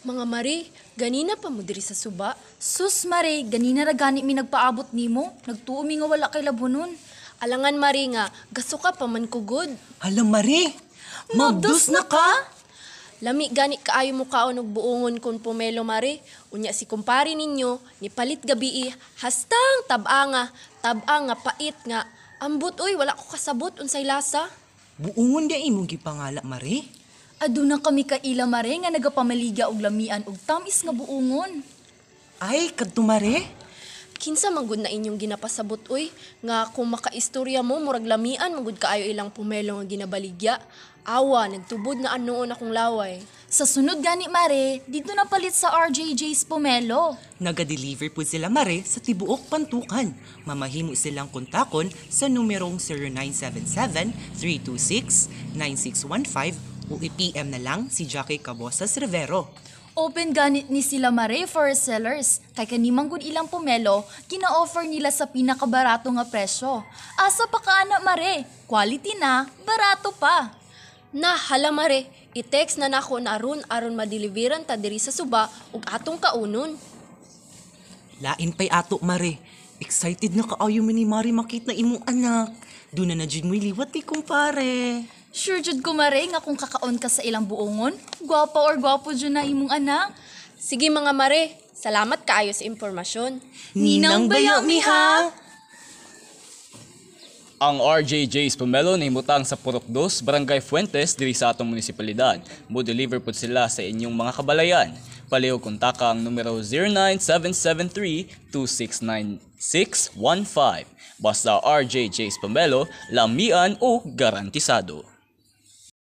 Mga Mari, ganina pa mo diri sa suba. Sus, Mari, ganina ra gani mi nagpaabot nimo. Nagtuumi nga wala kay labunon. Alangan, Mari nga, gaso ka pa man kugod. Alam, Mari, mabdus na ka? Lami gani kaayo mo kaon og buongon kon pomelo, Mari. Unya si kumpare ninyo, ni palit gabi eh. hastang tab'a nga, tab'a nga pait nga. Ambot, oy, wala ko kasabot unsay lasa. Buongon di imong gipangala, Mari. Aduna kami ka ila mare nga nagapamaliga og lamian og tamis nga buungon. Ay, kadto mare? Kinsa manggod na inyong ginapasabot oy nga kung makaistorya mo murag lamian manggod kaayo ilang pumelo nga ginabaligya. Awa, nagtubod na anoon akong laway. Sa sunod gani mare, dito na palit sa RJJ's Pomelo. Naga-deliver po sila mare sa Tibuok Pantukan. Mamahimo silang kontakon sa numerong 0977-326-9615 o i na lang si Jackie Cabosas Rivero. Open ganit ni sila Mare for sellers, kay kanimang kun ilang pomelo, kina-offer nila sa pinakabarato nga presyo. Asa pa ka Mare, quality na, barato pa. Na hala Mare, i-text na nako na aron aron madeliveran ta diri sa suba ug atong kaunon. Lain pay ato Mare, excited na kaayo ni Mare makita imong anak. Doon na na jud mo liwat eh, kumpare. Sure jud ko mare nga kung kakaon ka sa ilang buongon, gwapa or gwapo jud na imong anak. Sige mga mare, salamat kaayo sa impormasyon. Ninang bayo mi ha. Ang RJJ's Pomelo nahimutang sa Purok 2, Barangay Fuentes, diri sa atong munisipalidad. Mo deliver po sila sa inyong mga kabalayan. Paleo kontaka ang numero 09773-269615. Basta RJJ's Pomelo, lamian o garantisado.